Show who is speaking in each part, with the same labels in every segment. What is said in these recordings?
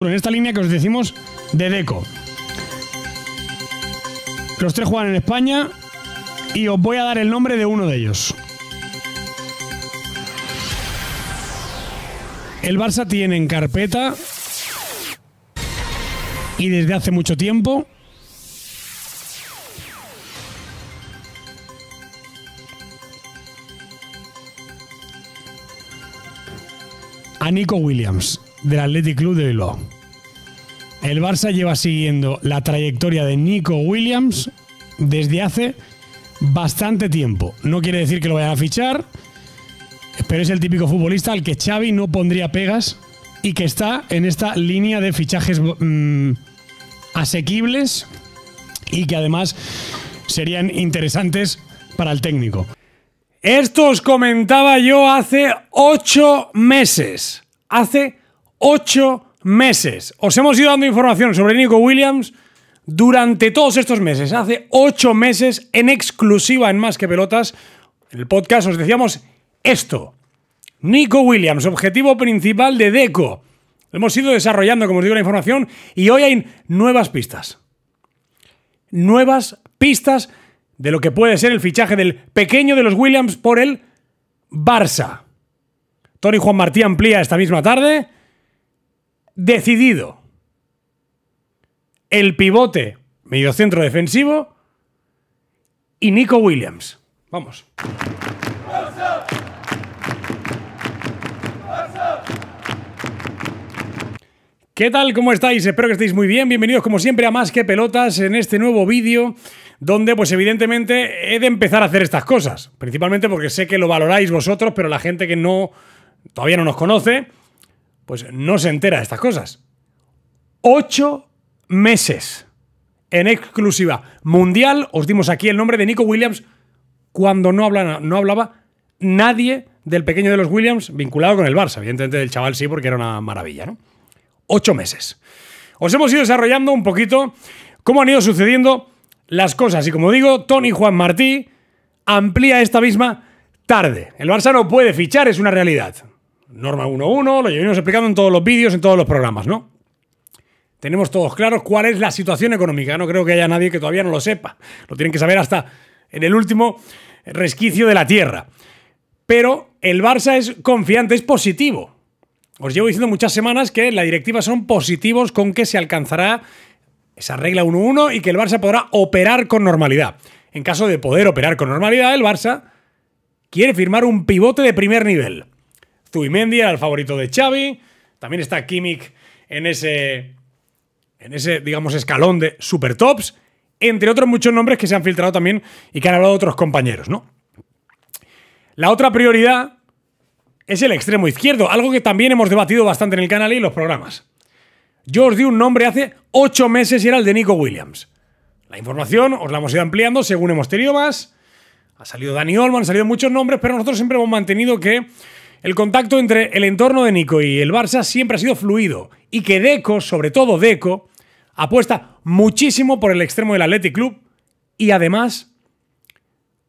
Speaker 1: en esta línea que os decimos de Deco. Los tres juegan en España y os voy a dar el nombre de uno de ellos. El Barça tiene en carpeta y desde hace mucho tiempo a Nico Williams del Athletic Club de Bilbao. El Barça lleva siguiendo la trayectoria de Nico Williams desde hace bastante tiempo. No quiere decir que lo vayan a fichar, pero es el típico futbolista al que Xavi no pondría pegas y que está en esta línea de fichajes mm, asequibles y que además serían interesantes para el técnico. Esto os comentaba yo hace ocho meses. Hace ocho meses. Os hemos ido dando información sobre Nico Williams durante todos estos meses. Hace ocho meses, en exclusiva en Más que Pelotas, en el podcast os decíamos esto. Nico Williams, objetivo principal de Deco. Hemos ido desarrollando, como os digo, la información y hoy hay nuevas pistas. Nuevas pistas de lo que puede ser el fichaje del pequeño de los Williams por el Barça. Toni Juan Martí amplía esta misma tarde decidido. El pivote mediocentro defensivo y Nico Williams. Vamos. ¿Qué tal? ¿Cómo estáis? Espero que estéis muy bien. Bienvenidos como siempre a Más que Pelotas en este nuevo vídeo donde pues evidentemente he de empezar a hacer estas cosas. Principalmente porque sé que lo valoráis vosotros, pero la gente que no todavía no nos conoce, pues no se entera de estas cosas. Ocho meses en exclusiva mundial. Os dimos aquí el nombre de Nico Williams cuando no hablaba, no hablaba nadie del pequeño de los Williams vinculado con el Barça. Evidentemente del chaval sí, porque era una maravilla, ¿no? Ocho meses. Os hemos ido desarrollando un poquito cómo han ido sucediendo las cosas. Y como digo, Tony Juan Martí amplía esta misma tarde. El Barça no puede fichar, es una realidad norma 1.1, lo llevamos explicando en todos los vídeos, en todos los programas, ¿no? Tenemos todos claros cuál es la situación económica. No creo que haya nadie que todavía no lo sepa. Lo tienen que saber hasta en el último resquicio de la tierra. Pero el Barça es confiante, es positivo. Os llevo diciendo muchas semanas que la directiva son positivos con que se alcanzará esa regla 1-1 y que el Barça podrá operar con normalidad. En caso de poder operar con normalidad, el Barça quiere firmar un pivote de primer nivel. Mendy era el favorito de Xavi. También está Kimmich en ese, en ese, digamos, escalón de super tops. Entre otros muchos nombres que se han filtrado también y que han hablado otros compañeros, ¿no? La otra prioridad es el extremo izquierdo, algo que también hemos debatido bastante en el canal y en los programas. Yo os di un nombre hace ocho meses y era el de Nico Williams. La información os la hemos ido ampliando según hemos tenido más. Ha salido Dani Olman, han salido muchos nombres, pero nosotros siempre hemos mantenido que el contacto entre el entorno de Nico y el Barça siempre ha sido fluido y que Deco, sobre todo Deco, apuesta muchísimo por el extremo del Athletic Club y además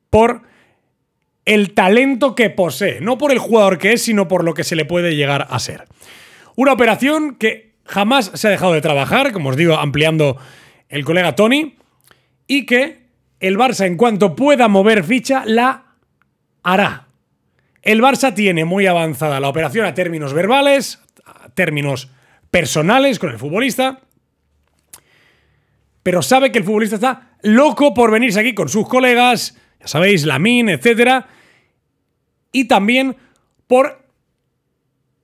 Speaker 1: por el talento que posee, no por el jugador que es, sino por lo que se le puede llegar a ser. Una operación que jamás se ha dejado de trabajar, como os digo, ampliando el colega Tony, y que el Barça en cuanto pueda mover ficha la hará. El Barça tiene muy avanzada la operación a términos verbales, a términos personales con el futbolista, pero sabe que el futbolista está loco por venirse aquí con sus colegas, ya sabéis, Lamin, etc. Y también por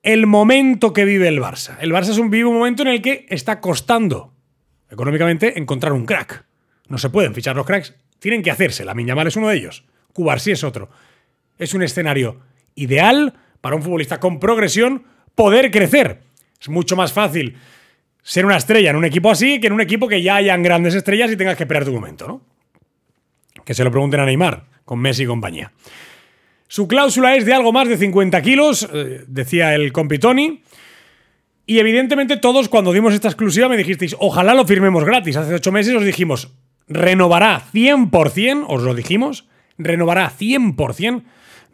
Speaker 1: el momento que vive el Barça. El Barça es un, vivo momento en el que está costando económicamente encontrar un crack. No se pueden fichar los cracks, tienen que hacerse. Lamin Yamal es uno de ellos, sí es otro. Es un escenario ideal para un futbolista con progresión poder crecer. Es mucho más fácil ser una estrella en un equipo así que en un equipo que ya hayan grandes estrellas y tengas que esperar tu momento, ¿no? Que se lo pregunten a Neymar, con Messi y compañía. Su cláusula es de algo más de 50 kilos, eh, decía el compitoni. Y evidentemente todos cuando dimos esta exclusiva me dijisteis, ojalá lo firmemos gratis. Hace ocho meses os dijimos, renovará 100%, os lo dijimos, renovará 100%.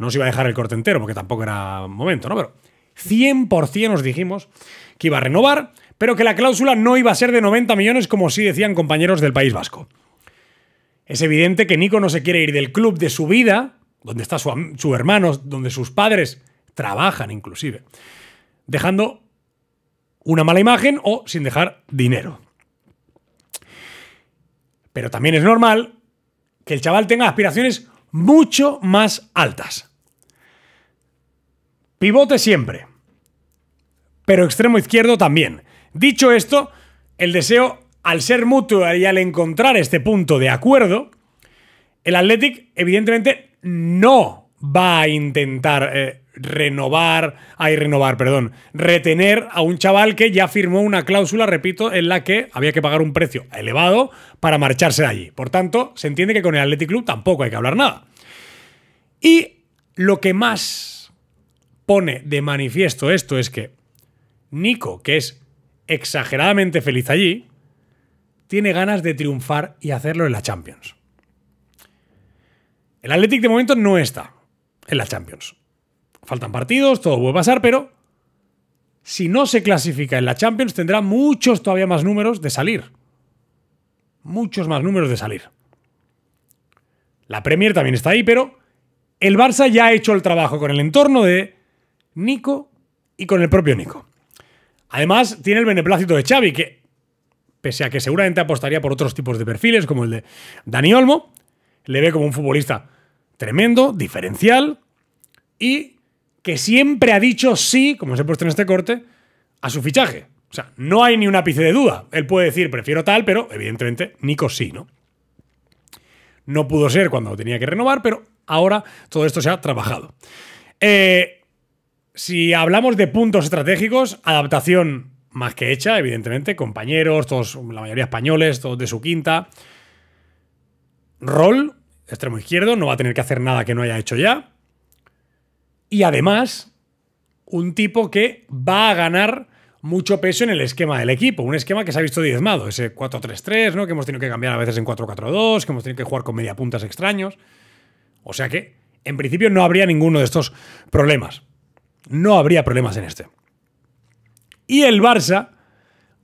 Speaker 1: No se iba a dejar el corte entero porque tampoco era momento, ¿no? Pero 100% os dijimos que iba a renovar, pero que la cláusula no iba a ser de 90 millones como sí decían compañeros del País Vasco. Es evidente que Nico no se quiere ir del club de su vida, donde está su, su hermano, donde sus padres trabajan inclusive, dejando una mala imagen o sin dejar dinero. Pero también es normal que el chaval tenga aspiraciones mucho más altas. Pivote siempre. Pero extremo izquierdo también. Dicho esto, el deseo, al ser mutuo y al encontrar este punto de acuerdo, el Athletic evidentemente no va a intentar eh, renovar, Hay renovar, perdón, retener a un chaval que ya firmó una cláusula, repito, en la que había que pagar un precio elevado para marcharse de allí. Por tanto, se entiende que con el Athletic Club tampoco hay que hablar nada. Y lo que más pone de manifiesto esto es que Nico, que es exageradamente feliz allí, tiene ganas de triunfar y hacerlo en la Champions. El Athletic de momento no está en la Champions. Faltan partidos, todo puede pasar, pero si no se clasifica en la Champions tendrá muchos todavía más números de salir. Muchos más números de salir. La Premier también está ahí, pero el Barça ya ha hecho el trabajo con el entorno de Nico y con el propio Nico. Además, tiene el beneplácito de Xavi, que, pese a que seguramente apostaría por otros tipos de perfiles, como el de Dani Olmo, le ve como un futbolista tremendo, diferencial y que siempre ha dicho sí, como se ha puesto en este corte, a su fichaje. O sea, no hay ni un ápice de duda. Él puede decir, prefiero tal, pero evidentemente Nico sí, ¿no? No pudo ser cuando tenía que renovar, pero ahora todo esto se ha trabajado. Eh, si hablamos de puntos estratégicos, adaptación más que hecha, evidentemente, compañeros, todos, la mayoría españoles, todos de su quinta. Rol, extremo izquierdo, no va a tener que hacer nada que no haya hecho ya. Y además, un tipo que va a ganar mucho peso en el esquema del equipo, un esquema que se ha visto diezmado, ese 4-3-3, ¿no? que hemos tenido que cambiar a veces en 4-4-2, que hemos tenido que jugar con media puntas extraños. O sea que, en principio, no habría ninguno de estos problemas no habría problemas en este. Y el Barça,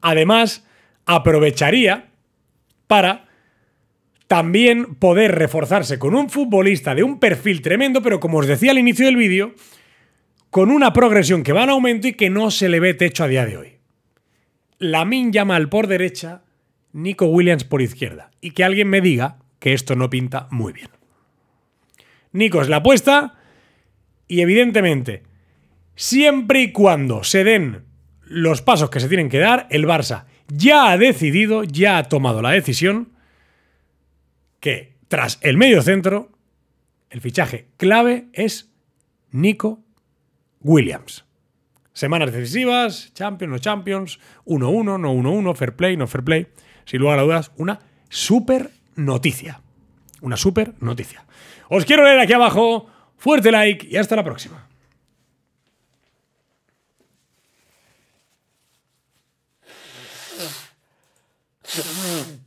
Speaker 1: además, aprovecharía para también poder reforzarse con un futbolista de un perfil tremendo, pero como os decía al inicio del vídeo, con una progresión que va en aumento y que no se le ve techo a día de hoy. llama Yamal por derecha, Nico Williams por izquierda. Y que alguien me diga que esto no pinta muy bien. Nico es la apuesta y evidentemente siempre y cuando se den los pasos que se tienen que dar, el Barça ya ha decidido, ya ha tomado la decisión que tras el medio centro, el fichaje clave es Nico Williams. Semanas decisivas, Champions, no Champions, 1-1, no 1-1, fair play, no fair play. Sin lugar a dudas, una super noticia. Una super noticia. Os quiero leer aquí abajo. Fuerte like y hasta la próxima. うん